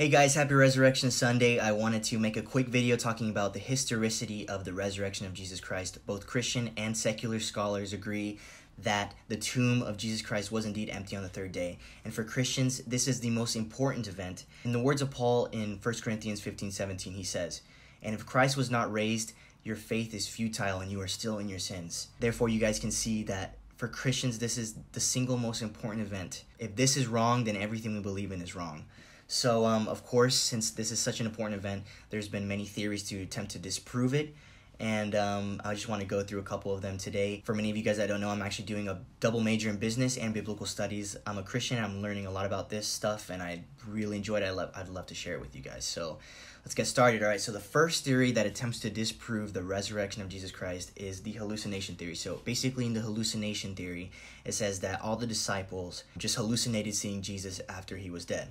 Hey guys, happy Resurrection Sunday. I wanted to make a quick video talking about the historicity of the resurrection of Jesus Christ. Both Christian and secular scholars agree that the tomb of Jesus Christ was indeed empty on the third day. And for Christians, this is the most important event. In the words of Paul in 1 Corinthians 15 17, he says, And if Christ was not raised, your faith is futile and you are still in your sins. Therefore, you guys can see that for Christians, this is the single most important event. If this is wrong, then everything we believe in is wrong. So, um, of course, since this is such an important event, there's been many theories to attempt to disprove it. And um, I just want to go through a couple of them today. For many of you guys that don't know, I'm actually doing a double major in business and biblical studies. I'm a Christian. I'm learning a lot about this stuff, and I really enjoyed it. I love, I'd love to share it with you guys. So let's get started. All right. So the first theory that attempts to disprove the resurrection of Jesus Christ is the hallucination theory. So basically, in the hallucination theory, it says that all the disciples just hallucinated seeing Jesus after he was dead.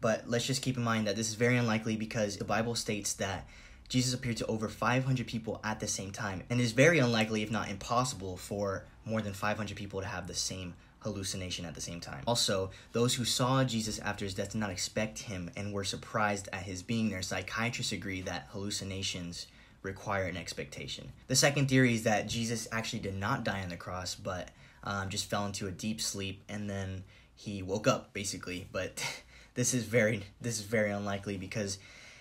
But let's just keep in mind that this is very unlikely because the Bible states that Jesus appeared to over 500 people at the same time, and it is very unlikely, if not impossible, for more than 500 people to have the same hallucination at the same time. Also, those who saw Jesus after his death did not expect him and were surprised at his being there. Psychiatrists agree that hallucinations require an expectation. The second theory is that Jesus actually did not die on the cross, but um, just fell into a deep sleep and then he woke up, basically. But This is very this is very unlikely because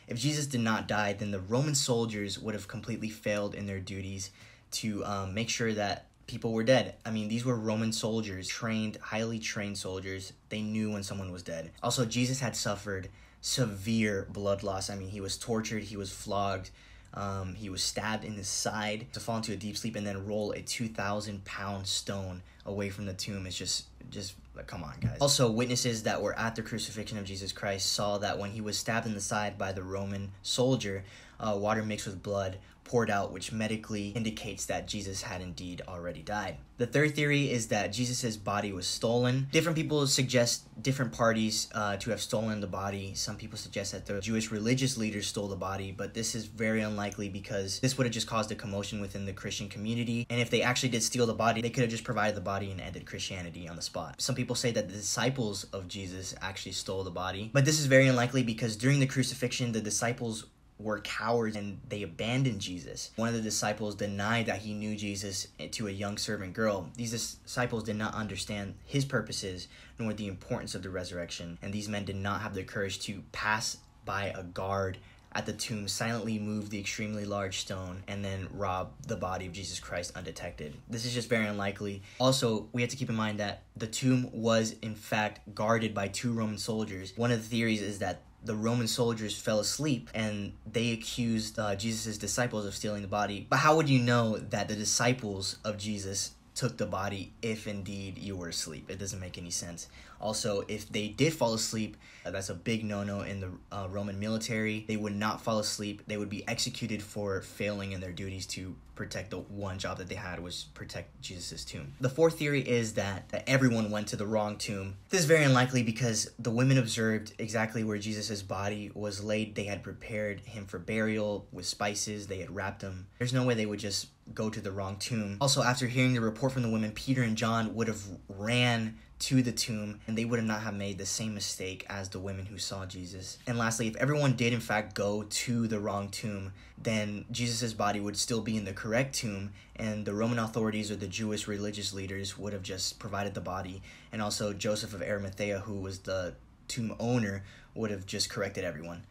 if Jesus did not die, then the Roman soldiers would have completely failed in their duties to um, make sure that people were dead. I mean, these were Roman soldiers, trained, highly trained soldiers. They knew when someone was dead. Also, Jesus had suffered severe blood loss. I mean, he was tortured, he was flogged, um, he was stabbed in the side. To fall into a deep sleep and then roll a 2,000 pound stone away from the tomb is just, just like, come on, guys. Also, witnesses that were at the crucifixion of Jesus Christ saw that when he was stabbed in the side by the Roman soldier, uh, water mixed with blood poured out, which medically indicates that Jesus had indeed already died. The third theory is that Jesus' body was stolen. Different people suggest different parties uh, to have stolen the body. Some people suggest that the Jewish religious leaders stole the body, but this is very unlikely because this would have just caused a commotion within the Christian community. And if they actually did steal the body, they could have just provided the body and ended Christianity on the spot. Some people say that the disciples of Jesus actually stole the body, but this is very unlikely because during the crucifixion, the disciples were cowards and they abandoned Jesus. One of the disciples denied that he knew Jesus to a young servant girl. These disciples did not understand his purposes nor the importance of the resurrection, and these men did not have the courage to pass by a guard at the tomb, silently move the extremely large stone, and then rob the body of Jesus Christ undetected. This is just very unlikely. Also, we have to keep in mind that the tomb was, in fact, guarded by two Roman soldiers. One of the theories is that the Roman soldiers fell asleep and they accused uh, Jesus' disciples of stealing the body. But how would you know that the disciples of Jesus took the body if indeed you were asleep. It doesn't make any sense. Also, if they did fall asleep, uh, that's a big no no in the uh, Roman military. They would not fall asleep, they would be executed for failing in their duties to protect the one job that they had was protect Jesus' tomb. The fourth theory is that, that everyone went to the wrong tomb. This is very unlikely because the women observed exactly where Jesus' body was laid. They had prepared him for burial with spices, they had wrapped him. There's no way they would just go to the wrong tomb. Also, after hearing the report from the women, Peter and John would have ran to the tomb and they would have not have made the same mistake as the women who saw Jesus. And lastly, if everyone did in fact go to the wrong tomb, then Jesus's body would still be in the correct tomb and the Roman authorities or the Jewish religious leaders would have just provided the body. And also Joseph of Arimathea, who was the tomb owner, would have just corrected everyone.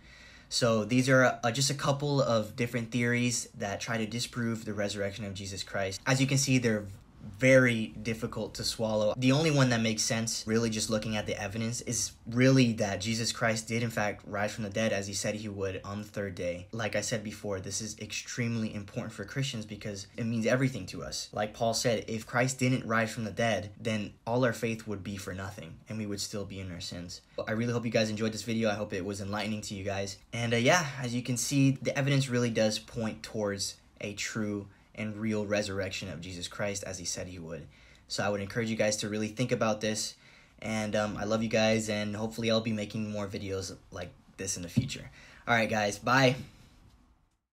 So these are uh, just a couple of different theories that try to disprove the resurrection of Jesus Christ. As you can see, they're very difficult to swallow. The only one that makes sense, really just looking at the evidence, is really that Jesus Christ did in fact rise from the dead as he said he would on the third day. Like I said before, this is extremely important for Christians because it means everything to us. Like Paul said, if Christ didn't rise from the dead, then all our faith would be for nothing and we would still be in our sins. I really hope you guys enjoyed this video. I hope it was enlightening to you guys. And uh, yeah, as you can see, the evidence really does point towards a true and real resurrection of Jesus Christ as he said he would. So I would encourage you guys to really think about this. And um, I love you guys, and hopefully, I'll be making more videos like this in the future. All right, guys, bye.